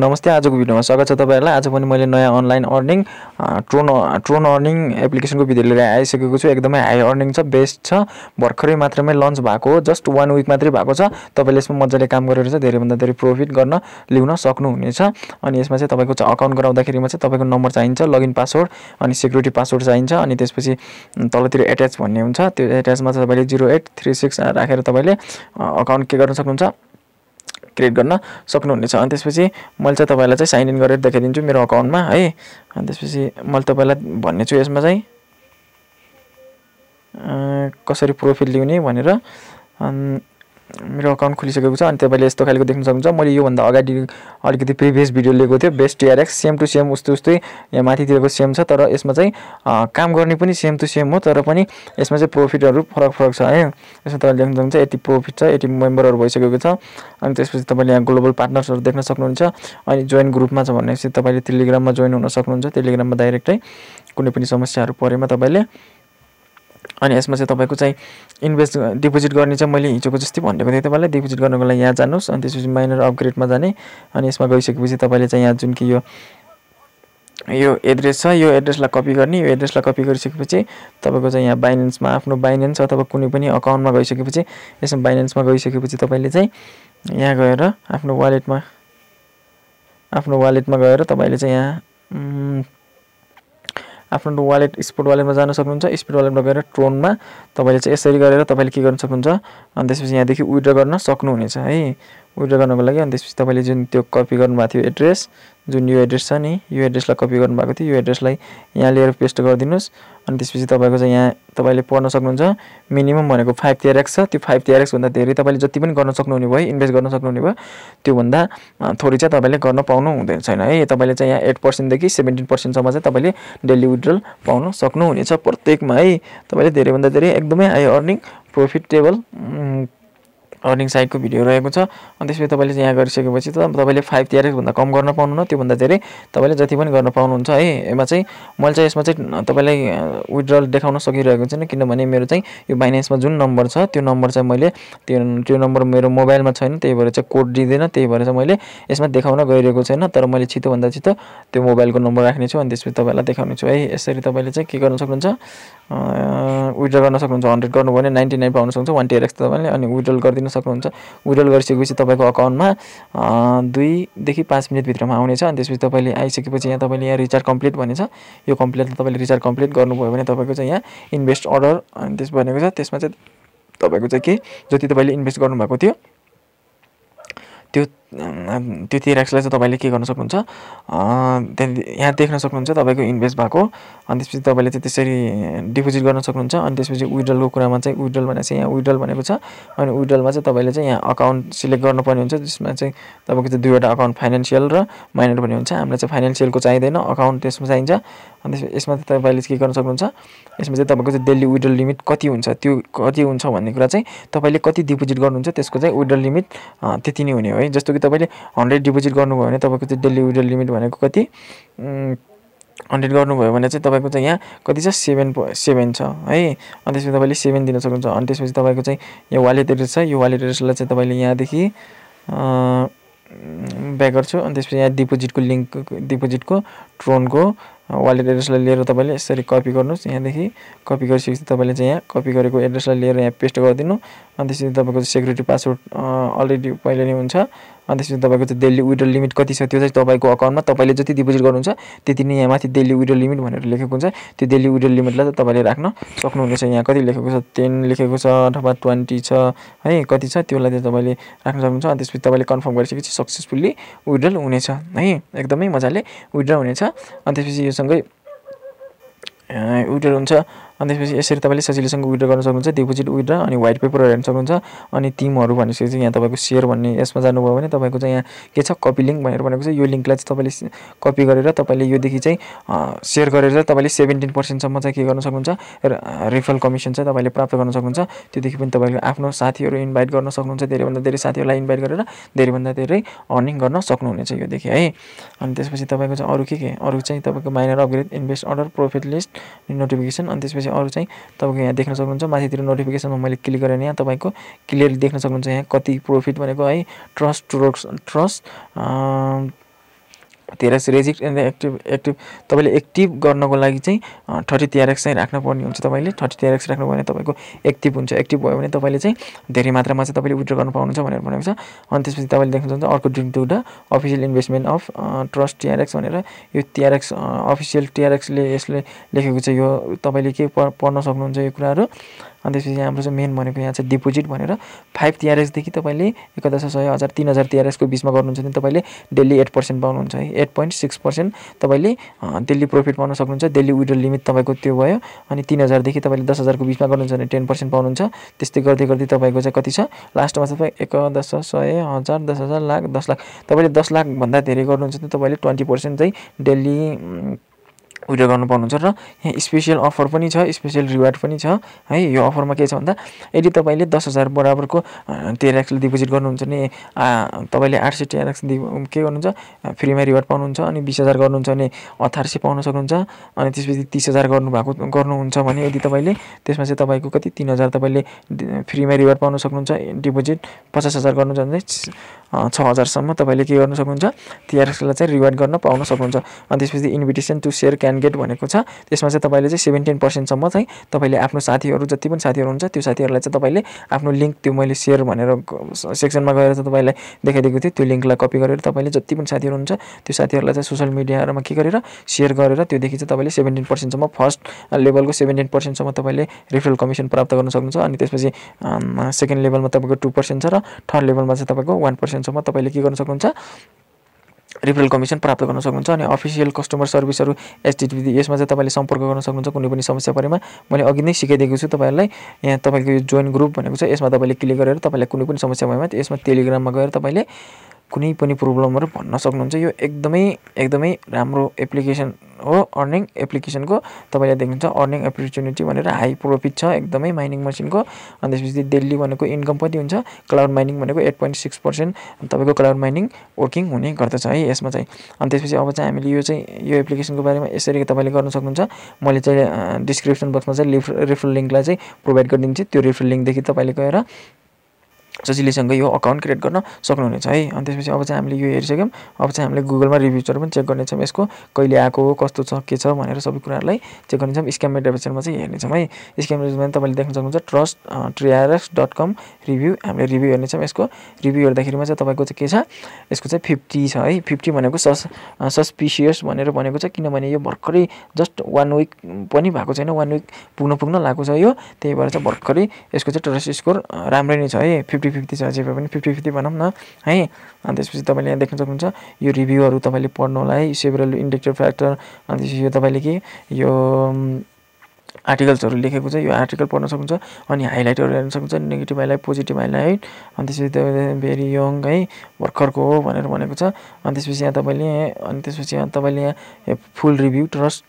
नमस्ते आजको भिडियोमा स्वागत छ तपाईँहरूलाई आज पनि मैले नयाँ online earning Tron Tron earning एप्लिकेसनको भिडियो लिएर आइसकेको छु एकदमै हाई अर्निङ छ बेस्ट छ भर्खरै मात्रामै लन्च भएको हो जस्ट वान विक मात्रै भएको छ तपाईँले यसमा मजाले काम गरेर चाहिँ धेरैभन्दा धेरै प्रफिट गर्न ल्याउन सक्नुहुनेछ अनि यसमा चाहिँ तपाईँको अकाउन्ट गराउँदाखेरिमा चाहिँ तपाईँको नम्बर चाहिन्छ लगइन पासवर्ड अनि सेक्युरिटी पासवर्ड चाहिन्छ अनि त्यसपछि तलतिर एट्याच भन्ने हुन्छ त्यो एट्याचमा चाहिँ तपाईँले जिरो एट थ्री सिक्स राखेर तपाईँले अकाउन्ट के गर्न सक्नुहुन्छ क्रिएट गर्न सक्नुहुनेछ अनि त्यसपछि मैले चाहिँ तपाईँलाई चाहिँ साइन इन गरेर देखाइदिन्छु मेरो अकाउन्टमा है अनि त्यसपछि मैले तपाईँलाई भन्ने छु यसमा चाहिँ कसरी प्रोफिल लिउने भनेर मेरो अकाउन्ट खोलिसकेको छ अनि तपाईँले यस्तो खालको देख्न सक्नुहुन्छ मैले योभन्दा अगाडि अलिकति प्रिभियस भिडियो लिएको थियो best TRX same to same उस्तै उस्तै यहाँ माथितिरको सेम छ तर यसमा चाहिँ काम गर्ने पनि सेम टु सेम हो तर पनि यसमा चाहिँ प्रफिटहरू फरक फरक छ है यसमा तपाईँले देख्न सक्नुहुन्छ यति प्रफिट छ यति मेम्बरहरू भइसकेको छ अनि त्यसपछि तपाईँले यहाँ ग्लोबल पार्टनर्सहरू देख्न सक्नुहुन्छ अनि जोइन ग्रुपमा छ भनेपछि तपाईँले टेलिग्राममा जोइन हुन सक्नुहुन्छ टेलिग्राममा डाइरेक्टै कुनै पनि समस्याहरू परेमा तपाईँले अनि यसमा चाहिँ तपाईँको चाहिँ इन्भेस्ट डिपोजिट गर्ने चाहिँ मैले हिजोको जस्तै भनेको थिएँ तपाईँलाई डिपोजिट गर्नुको लागि यहाँ जानुहोस् अनि त्यसपछि माइनर अपग्रेडमा जाने अनि यसमा गइसकेपछि तपाईँले चाहिँ यहाँ जुन कि यो यो एड्रेस छ यो एड्रेसलाई कपी गर्ने यो एड्रेसलाई कपी गरिसकेपछि तपाईँको चाहिँ यहाँ बाइनेन्समा आफ्नो बाइनेन्स अथवा कुनै पनि अकाउन्टमा गइसकेपछि यसमा बाइनेन्समा गइसकेपछि तपाईँले चाहिँ यहाँ गएर आफ्नो वालेटमा आफ्नो वालेटमा गएर तपाईँले चाहिँ यहाँ आफ्नो वालेट स्पोर्ट वालेटमा जान सक्नुहुन्छ स्पोर्ट वालेटमा गएर ट्रोनमा तपाईँले चाहिँ यसरी गरेर तपाईँले के गर्नु सक्नुहुन्छ अनि त्यसपछि यहाँदेखि विड्र गर्न सक्नुहुनेछ है विड्र गर्नुको लागि अनि त्यसपछि तपाईँले जुन त्यो कपी गर्नुभएको थियो एड्रेस जुन यो एड्रेस छ नि यो एड्रेसलाई कपी गर्नुभएको थियो यो एड्रेसलाई यहाँ लिएर पेस्ट गरिदिनुहोस् अनि त्यसपछि तपाईँको चाहिँ यहाँ तपाईँले पढ्न सक्नुहुन्छ मिनिमम भनेको फाइभ टिआरएक्स छ त्यो फाइभ टिआरएक्सभन्दा धेरै तपाईँले जति पनि गर्न सक्नुहुने भयो इन्भेस्ट गर्न सक्नुहुने भयो त्योभन्दा थोरै चाहिँ तपाईँले गर्न पाउनु हुँदैन छैन है तपाईँले चाहिँ यहाँ एट पर्सेन्टदेखि सेभेन्टिन पर्सेन्टसम्म चाहिँ तपाईँले डेली विड्रल पाउन सक्नुहुनेछ प्रत्येकमा है तपाईँले धेरैभन्दा धेरै एकदमै हाई अर्निङ प्रोफिटेबल अर्निङ साइडको भिडियो रहेको छ अनि त्यसपछि तपाईँले चाहिँ यहाँ गरिसकेपछि त तपाईँले फाइभ भन्दा कम गर्न पाउनु न त्योभन्दा धेरै तपाईँले जति पनि गर्न पाउनुहुन्छ है यसमा चाहिँ मैले चाहिँ यसमा चाहिँ तपाईँलाई विड्रल देखाउन सकिरहेको छैन किनभने मेरो चाहिँ यो बाइनेन्समा जुन नम्बर छ त्यो नम्बर चाहिँ मैले त्यो त्यो नम्बर मेरो मोबाइलमा छैन त्यही भएर चाहिँ कोड दिँदैन त्यही भएर चाहिँ मैले यसमा देखाउन गइरहेको छैन तर मैले छिटोभन्दा छिटो त्यो मोबाइलको नम्बर राख्नेछु अनि त्यसपछि तपाईँलाई देखाउनेछु है यसरी तपाईँले चाहिँ के गर्न सक्नुहुन्छ विड्रल गर्न सक्नुहुन्छ हन्ड्रेड गर्नुभयो भने नाइन्टी नाइन पाउन सक्नुहुन्छ वान टेरेक्स तपाईँले अनि विड्रल गरिदिन सक्नुहुन्छ विड्रल गरिसकेपछि तपाईँको अकाउन्टमा दुईदेखि पाँच मिनटभित्रमा आउनेछ अनि त्यसपछि तपाईँले आइसकेपछि यहाँ तपाईँले यहाँ रिचार्ज कम्प्लिट भनेछ यो कम्प्लिट तपाईँले रिचार्ज कम्प्लिट गर्नुभयो भने तपाईँको चाहिँ यहाँ इन्भेस्ट अर्डर अनि त्यस भनेको छ त्यसमा चाहिँ तपाईँको चाहिँ के जति तपाईँले इन्भेस्ट गर्नुभएको थियो त्यो त्यो तिरेक्सलाई चाहिँ तपाईँले के गर्न सक्नुहुन्छ त्यहाँदेखि यहाँ देख्न सक्नुहुन्छ तपाईँको इन्भेस्ट भएको अनि त्यसपछि तपाईँले चाहिँ त्यसरी डिपोजिट गर्न सक्नुहुन्छ अनि त्यसपछि विड्रलको कुरामा चाहिँ विड्रल भनेर चाहिँ यहाँ विड्रल भनेको छ अनि विड्रलमा चाहिँ तपाईँले चाहिँ यहाँ अकाउन्ट सिलेक्ट गर्नुपर्ने हुन्छ जसमा चाहिँ तपाईँको चाहिँ दुईवटा अकाउन्ट फाइनेन्सियल र माइनर भन्ने हुन्छ हामीलाई चाहिँ फाइनेन्सियलको चाहिँदैन अकाउन्ट त्यसमा चाहिन्छ अनि यसमा चाहिँ तपाईँले के गर्न सक्नुहुन्छ यसमा चाहिँ तपाईँको चाहिँ डेली विड्रल लिमिट कति हुन्छ त्यो कति हुन्छ भन्ने कुरा चाहिँ तपाईँले कति डिपोजिट गर्नुहुन्छ त्यसको चाहिँ विड्रल लिमिट त्यति नै हुने हो है जस्तो कि तपाईँले हन्ड्रेड डिपोजिट गर्नुभयो भने तपाईँको चाहिँ डेली विड्रल लिमिट भनेको कति हन्ड्रेड गर्नुभयो भने चाहिँ तपाईँको चाहिँ यहाँ कति छ सेभेन पो सेभेन छ है अनि त्यसपछि तपाईँले सेभेन दिन सक्नुहुन्छ अनि त्यसपछि तपाईँको चाहिँ यो वालेट एड्रेस छ यो वालेट एड्रेसलाई चाहिँ तपाईँले यहाँदेखि ब्याक गर्छु अनि त्यसपछि यहाँ डिपोजिटको लिङ्क डिपोजिटको ट्रोनको वालेट एड्रेसलाई लिएर तपाईँले यसरी कपी गर्नुहोस् यहाँदेखि कपी गरिसकेपछि तपाईँले चाहिँ यहाँ कपी गरेको एड्रेसलाई लिएर यहाँ पेस्ट गरिदिनु अनि त्यसपछि तपाईँको सेक्युरिटी पासवर्ड अलरेडी पहिले नै हुन्छ अनि त्यसपछि तपाईँको चाहिँ डेली विड्रो लिमिट कति छ त्यो चाहिँ तपाईँको अकाउन्टमा तपाईँले जति डिपोजिट गर्नुहुन्छ त्यति नै यहाँ माथि डेली विड्रो लिमिट भनेर लेखेको हुन्छ त्यो डेली विड्रो लिमिटलाई चाहिँ तपाईँले राख्न सक्नुहुनेछ यहाँ कति लेखेको छ टेन लेखेको छ अथवा ट्वेन्टी छ है कति छ त्यसलाई चाहिँ तपाईँले राख्न सक्नुहुन्छ अनि त्यसपछि तपाईँले कन्फर्म गरिसकेपछि सक्सेसफुल्ली विड्रल हुनेछ है एकदमै मजाले विड्र हुनेछ अनि त्यसपछि योसँगै विड्रल हुन्छ अनि त्यसपछि यसरी तपाईँले सजिलैसँग विड्र गर्न सक्नुहुन्छ डिपोजिट विड्र अनि वाइट पेपर हेर्न सक्नुहुन्छ अनि टिमहरू भनेपछि यहाँ तपाईँको सेयर भन्ने यसमा जानुभयो भने तपाईँको चाहिँ यहाँ के छ कपी लिङ्क भनेर भनेको छ यो लिङ्कलाई चाहिँ तपाईँले कपी गरेर तपाईँले योदेखि चाहिँ सेयर गरेर तपाईँले सेभेन्टिन पर्सेन्टसम्म चाहिँ के गर्न सक्नुहुन्छ रिफल कमिसन चाहिँ तपाईँले प्राप्त गर्न सक्नुहुन्छ त्योदेखि पनि तपाईँले आफ्नो साथीहरू इन्भाइट गर्न सक्नुहुन्छ धेरैभन्दा धेरै साथीहरूलाई इन्भाइट गरेर धेरैभन्दा धेरै अर्निङ गर्न सक्नुहुनेछ योदेखि है अनि त्यसपछि तपाईँको चाहिँ अरू के के अरू चाहिँ तपाईँको miner upgrade invest order profit list notification अनि त्यसपछि भनेपछि अरू चाहिँ तपाईँको यहाँ देख्न सक्नुहुन्छ माथितिर नोटिफिकेसनमा मैले क्लिक गरेर यहाँ तपाईँको क्लियरली देख्न सक्नुहुन्छ यहाँ कति प्रोफिट भनेको है ट्रस्ट ट्रोक्स trust X reject and active active तपाईँले एक्टिभ गर्नको लागि चाहिँ थर्टी एक्स चाहिँ राख्नुपर्ने हुन्छ तपाईँले थर्टी एक्स राख्नुभयो भने तपाईँको एक्टिभ हुन्छ एक्टिभ भयो भने तपाईँले चाहिँ धेरै मात्रामा चाहिँ तपाईँले विड्रो गर्नु पाउनुहुन्छ भनेर भनेको छ अनि त्यसपछि तपाईँले देख्नुहुन्छ अर्को dream to the official investment of trust TRX भनेर यो टिआरएक्स अफिसियल टिआरएक्सले यसले लेखेको छ यो तपाईँले के पढ्न सक्नुहुन्छ यो कुराहरू अनि त्यसपछि हाम्रो चाहिँ मेन भनेको यहाँ चाहिँ डिपोजिट भनेर फाइभ टिआरएसदेखि तपाईँले एक दस सय हजार तिन हजार टिआरएसको बिचमा गर्नुहुन्छ भने तपाईँले डेली एट पर्सेन्ट पाउनुहुन्छ है एट पोइन्ट सिक्स पर्सेन्ट तपाईँले डेली प्रफिट पाउन सक्नुहुन्छ डेली विड्रो लिमिट तपाईँको त्यो भयो अनि तिन हजारदेखि तपाईँले दस हजारको बिचमा गर्नुहुन्छ भने टेन पर्सेन्ट पाउनुहुन्छ त्यस्तै गर्दै गर्दै तपाईँको चाहिँ कति छ लास्टमा तपाईँ एक दस सय हजार दस हजार लाख दस लाख तपाईँले दस लाखभन्दा धेरै गर्नुहुन्छ भने तपाईँले ट्वेन्टी पर्सेन्ट चाहिँ डेली विड्रो गर्नु पाउनुहुन्छ र यहाँ स्पेसियल अफर पनि छ स्पेसियल रिवार्ड पनि छ है यो अफरमा के छ भन्दा यदि तपाईँले दस हजार बराबरको तेह्र एक्सले डिपोजिट गर्नुहुन्छ भने तपाईँले आठ सय तेह्र एक्स के गर्नुहुन्छ फ्रीमा रिवार्ड पाउनुहुन्छ अनि बिस हजार गर्नुहुन्छ भने अठार सय पाउन सक्नुहुन्छ अनि त्यसपछि तिस हजार गर्नुभएको गर्नुहुन्छ भने यदि तपाईँले त्यसमा चाहिँ तपाईँको कति तिन हजार तपाईँले फ्रीमा रिवार्ड पाउन सक्नुहुन्छ डिपोजिट पचास हजार गर्नुहुन्छ भने छ हजारसम्म तपाईँले के गर्नु सक्नुहुन्छ तिआरएसलाई चाहिँ रिवार्ड गर्न पाउन सक्नुहुन्छ अनि त्यसपछि invitation to share can get भनेको छ त्यसमा चाहिँ तपाईँले चाहिँ सेभेन्टिन पर्सेन्टसम्म चाहिँ तपाईँले आफ्नो साथीहरू जति पनि साथीहरू हुन्छ त्यो साथीहरूलाई चाहिँ तपाईँले आफ्नो लिङ्क त्यो मैले सेयर भनेर सेक्सनमा गएर चाहिँ तपाईँलाई देखाइदिएको थिएँ त्यो लिङ्कलाई कपी गरेर तपाईँले जति पनि साथीहरू हुन्छ त्यो साथीहरूलाई चाहिँ सोसियल मिडियाहरूमा के गरेर सेयर गरेर त्योदेखि चाहिँ तपाईँले सेभेन्टिन पर्सेन्टसम्म फर्स्ट लेभलको सेभेन्टिन पर्सेन्टसम्म तपाईँले रिफरल कमिसन प्राप्त गर्न सक्नुहुन्छ अनि त्यसपछि सेकेन्ड लेभलमा तपाईँको टू पर्सेन्ट छ र थर्ड लेभलमा चाहिँ तपाईँको वान पर्सेन्ट सक्नुहुन्छमा तपाईँले के गर्न सक्नुहुन्छ रिफरल कमिसन प्राप्त गर्न सक्नुहुन्छ अनि अफिसियल कस्टमर सर्भिसहरू एचडिटिभी यसमा चाहिँ तपाईँले सम्पर्क गर्न सक्नुहुन्छ कुनै पनि समस्या परेमा मैले अघि नै सिकाइदिएको छु तपाईँहरूलाई यहाँ तपाईँको यो जोइन ग्रुप भनेको छ यसमा तपाईँले क्लिक गरेर तपाईँलाई कुनै पनि समस्या भएमा यसमा टेलिग्राममा गएर तपाईँले कुनै पनि प्रब्लमहरू भन्न सक्नुहुन्छ यो एकदमै एकदमै राम्रो एप्लिकेसन हो अर्निङ एप्लिकेसनको तपाईँले देख्नुहुन्छ अर्निङ अपर्च्युनिटी भनेर हाई प्रोफिट छ एकदमै माइनिङ मसिनको अनि त्यसपछि डेली भनेको इन्कम पनि हुन्छ क्लाउड माइनिङ भनेको एट पोइन्ट सिक्स पर्सेन्ट तपाईँको क्लाउड माइनिङ वर्किङ हुने गर्दछ है यसमा चाहिँ अनि त्यसपछि अब चाहिँ हामीले यो चाहिँ यो एप्लिकेसनको बारेमा यसरी तपाईँले गर्न सक्नुहुन्छ मैले चाहिँ डिस्क्रिप्सन बक्समा चाहिँ रिफर रिफर लिङ्कलाई चाहिँ प्रोभाइड गरिदिन्छु त्यो रिफर लिङ्कदेखि तपाईँले गएर सजिलैसँग यो अकाउन्ट क्रिएट गर्न सक्नुहुनेछ है अनि त्यसपछि अब चाहिँ हामीले यो हेरिसक्यौँ अब चाहिँ हामीले गुगलमा रिभ्युजहरू पनि चेक गर्नेछौँ यसको कहिले आएको हो कस्तो छ के छ भनेर सबै कुराहरूलाई चेक गर्नेछौँ स्क्याम मेटाभेसनमा चाहिँ हेर्नेछौँ है स्क्याम मेटाभेसमा तपाईँले देख्न सक्नुहुन्छ trust TRX dot com review हामीले रिभ्यू हेर्नेछौँ यसको रिभ्यू हेर्दाखेरिमा चाहिँ तपाईँको चाहिँ के छ यसको चाहिँ फिफ्टी छ है फिफ्टी भनेको सस सस्पिसियस भनेर भनेको छ किनभने यो भर्खरै जस्ट वान विक पनि भएको छैन वान विक पुग्न पुग्न लागेको छ यो त्यही भएर चाहिँ भर्खरै यसको चाहिँ ट्रस्ट स्कोर राम्रै नै छ है फिफ्टी फिफ्टी फिफ्टी छ अझै पनि फिफ्टी फिफ्टी भनौँ न है अनि त्यसपछि तपाईँले यहाँ देख्न सक्नुहुन्छ यो रिभ्यूहरू तपाईँले पढ्नु होला है सेभरल इन्डेक्टर फ्याक्टर अनि त्यसपछि यो तपाईँले के यो आर्टिकल्सहरू लेखेको छ यो आर्टिकल पढ्न सक्नुहुन्छ अनि हाइलाइटहरू हेर्न सक्नुहुन्छ नेगेटिभ हाइलाइट पोजिटिभ हाइलाइट अनि त्यसपछि भेरी यङ है भर्खरको हो भनेर भनेको छ अनि त्यसपछि यहाँ तपाईँले अनि त्यसपछि यहाँ तपाईँले यहाँ फुल रिभ्यू ट्रस्ट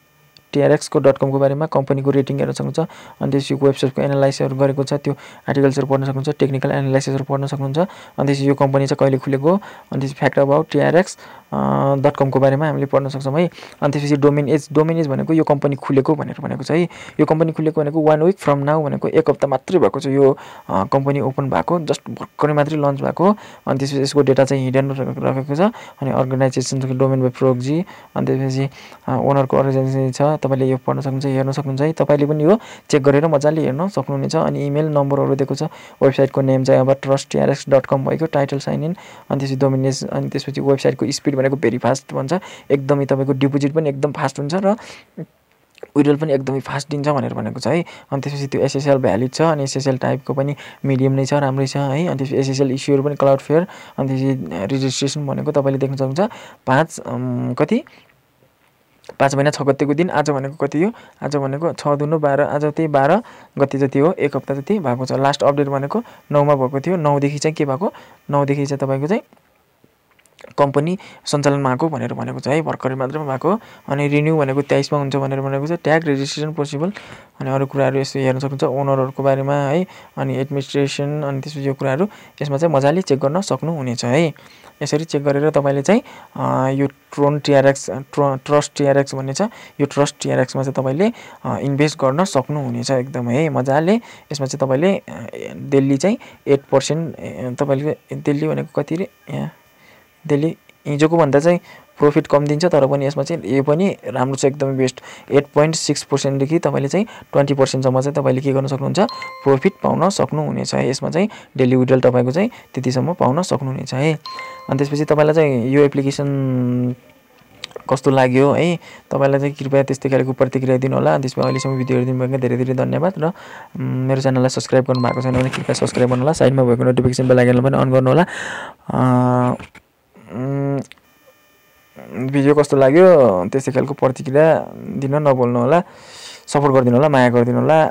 टिआरएक्सको डट कमको बारेमा कम्पनीको रेटिङ हेर्न सक्नुहुन्छ अनि त्यसपछि वेबसाइटको एनालाइसिसहरू गरेको छ त्यो आर्टिकल्सहरू पढ्न सक्नुहुन्छ टेक्निकल एनालाइसिसहरू पढ्न सक्नुहुन्छ अनि त्यसपछि यो कम्पनी चाहिँ कहिले खुलेको अनि त्यसपछि फ्याक्ट अबाउट टिआरएक्स डट कमको बारेमा हामीले पढ्न सक्छौँ है अनि त्यसपछि डोमेन एज डोमेन एज भनेको यो कम्पनी खुलेको भनेर भनेको छ है यो कम्पनी खुलेको भनेको वान विक फ्रम नाउ भनेको एक हप्ता मात्रै भएको छ यो कम्पनी ओपन भएको जस्ट भर्खरै मात्रै लन्च भएको अनि त्यसपछि यसको डेटा चाहिँ हिडन राखेको छ अनि अर्गनाइजेसन डोमेन बाई प्रोगजी अनि त्यसपछि ओनरको अर्गनाइजेसन छ तपाईँले यो पढ्न सक्नुहुन्छ हेर्न सक्नुहुन्छ है तपाईँले पनि यो चेक गरेर मजाले हेर्न सक्नुहुनेछ अनि इमेल नम्बरहरू दिएको छ वेबसाइटको नेम चाहिँ अब ट्रस्ट टिआरएक्स डट कम भएको टाइटल साइन इन अनि त्यसपछि डोमिनेस अनि त्यसपछि वेबसाइटको स्पिड भनेको भेरी फास्ट भन्छ एकदमै तपाईँको डिपोजिट पनि एकदम फास्ट हुन्छ र विड्रल पनि एकदमै फास्ट दिन्छ भनेर भनेको छ है अनि त्यसपछि त्यो एसएसएल भ्यालिड छ अनि एसएसएल टाइपको पनि मिडियम नै छ राम्रै छ है अनि त्यसपछि एसएसएल इस्युहरू पनि क्लाउड फेयर अनि त्यसपछि रेजिस्ट्रेसन भनेको तपाईँले देख्न सक्नुहुन्छ पाँच कति पाँच महिना छ गतिको दिन आज भनेको कति हो आज भनेको छ दुनो बाह्र आज त्यही बाह्र गति जति हो एक हप्ता जति भएको छ लास्ट अपडेट भनेको नौमा भएको थियो नौदेखि चाहिँ के भएको नौदेखि चाहिँ तपाईँको चाहिँ कम्पनी सञ्चालनमा आएको भनेर भनेको छ है भर्खरै मात्रमा भएको अनि रिन्यू भनेको तेइसमा हुन्छ भनेर भनेको छ ट्याग रेजिस्ट्रेसन पोसिबल अनि अरू कुराहरू यसो हेर्न सक्नुहुन्छ ओनरहरूको बारेमा है अनि एडमिनिस्ट्रेसन अनि त्यसपछि यो कुराहरू यसमा चाहिँ मजाले चेक गर्न सक्नुहुनेछ है यसरी चेक गरेर तपाईँले चाहिँ यो ट्रोन टिआरएक्स ट्र ट्रस्ट टिआरएक्स भन्ने छ यो ट्रस्ट टिआरएक्समा चाहिँ तपाईँले इन्भेस्ट गर्न सक्नुहुनेछ एकदमै है मजाले यसमा चाहिँ तपाईँले दिल्ली चाहिँ एट पर्सेन्ट तपाईँले दिल्ली भनेको कति रे यहाँ त्यसले हिजोको भन्दा चाहिँ प्रफिट कम दिन्छ तर पनि यसमा चाहिँ यो पनि राम्रो छ एकदमै बेस्ट एट पोइन्ट सिक्स पर्सेन्टदेखि तपाईँले चाहिँ ट्वेन्टी पर्सेन्टसम्म चाहिँ तपाईँले के गर्न सक्नुहुन्छ प्रफिट पाउन सक्नुहुनेछ यसमा चाहिँ डेली विड्रल तपाईँको चाहिँ त्यतिसम्म पाउन सक्नुहुनेछ है अनि त्यसपछि तपाईँलाई चाहिँ यो एप्लिकेसन कस्तो लाग्यो है तपाईँलाई चाहिँ कृपया त्यस्तै खालको प्रतिक्रिया दिनुहोला अनि त्यसमा अहिलेसम्म भिडियो हेरिदिनु भएको धेरै धेरै धन्यवाद र मेरो च्यानललाई सब्सक्राइब गर्नु भएको छैन भने कृपया सब्सक्राइब गर्नुहोला साइडमा भएको नोटिफिकेसन बेल पनि अन गर्नुहोला भिडियो कस्तो लाग्यो त्यस्तै खालको प्रतिक्रिया दिन नबोल्नु होला सपोर्ट गरिदिनु होला माया गरिदिनु होला